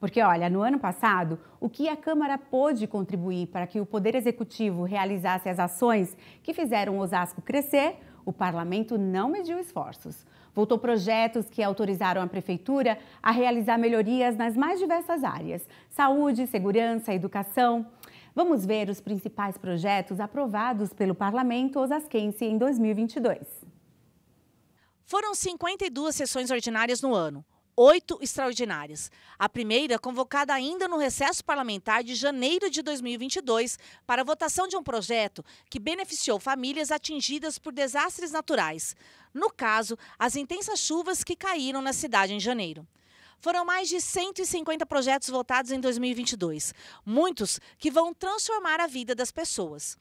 Porque, olha, no ano passado, o que a Câmara pôde contribuir para que o Poder Executivo realizasse as ações que fizeram o Osasco crescer, o parlamento não mediu esforços. voltou projetos que autorizaram a Prefeitura a realizar melhorias nas mais diversas áreas: saúde, segurança, educação. Vamos ver os principais projetos aprovados pelo Parlamento Osasquense em 2022. Foram 52 sessões ordinárias no ano oito extraordinárias. A primeira, convocada ainda no recesso parlamentar de janeiro de 2022, para votação de um projeto que beneficiou famílias atingidas por desastres naturais. No caso, as intensas chuvas que caíram na cidade em janeiro. Foram mais de 150 projetos votados em 2022, muitos que vão transformar a vida das pessoas.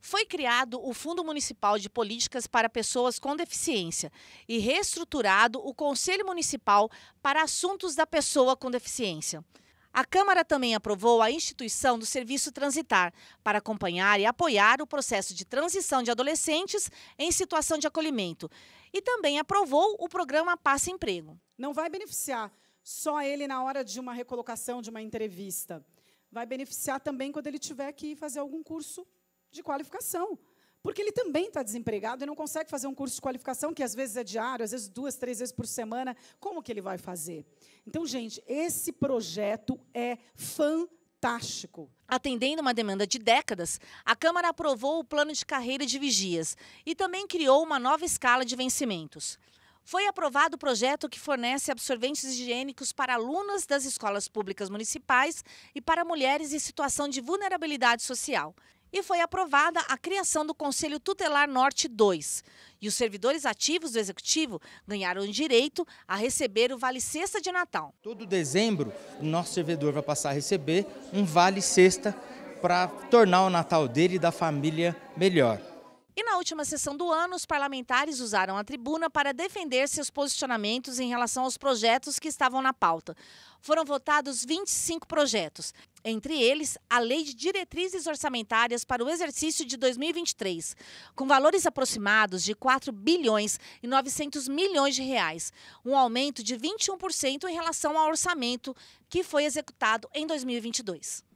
Foi criado o Fundo Municipal de Políticas para Pessoas com Deficiência e reestruturado o Conselho Municipal para Assuntos da Pessoa com Deficiência. A Câmara também aprovou a instituição do Serviço Transitar para acompanhar e apoiar o processo de transição de adolescentes em situação de acolhimento e também aprovou o programa Passa Emprego. Não vai beneficiar só ele na hora de uma recolocação, de uma entrevista. Vai beneficiar também quando ele tiver que fazer algum curso de qualificação. Porque ele também está desempregado e não consegue fazer um curso de qualificação, que às vezes é diário, às vezes duas, três vezes por semana. Como que ele vai fazer? Então, gente, esse projeto é fantástico. Atendendo uma demanda de décadas, a Câmara aprovou o plano de carreira de vigias e também criou uma nova escala de vencimentos. Foi aprovado o projeto que fornece absorventes higiênicos para alunas das escolas públicas municipais e para mulheres em situação de vulnerabilidade social e foi aprovada a criação do Conselho Tutelar Norte 2. E os servidores ativos do Executivo ganharam direito a receber o Vale Sexta de Natal. Todo dezembro, o nosso servidor vai passar a receber um Vale Sexta para tornar o Natal dele e da família melhor última sessão do ano, os parlamentares usaram a tribuna para defender seus posicionamentos em relação aos projetos que estavam na pauta. Foram votados 25 projetos, entre eles a Lei de Diretrizes Orçamentárias para o Exercício de 2023, com valores aproximados de 4 bilhões e 900 milhões de reais, um aumento de 21% em relação ao orçamento que foi executado em 2022.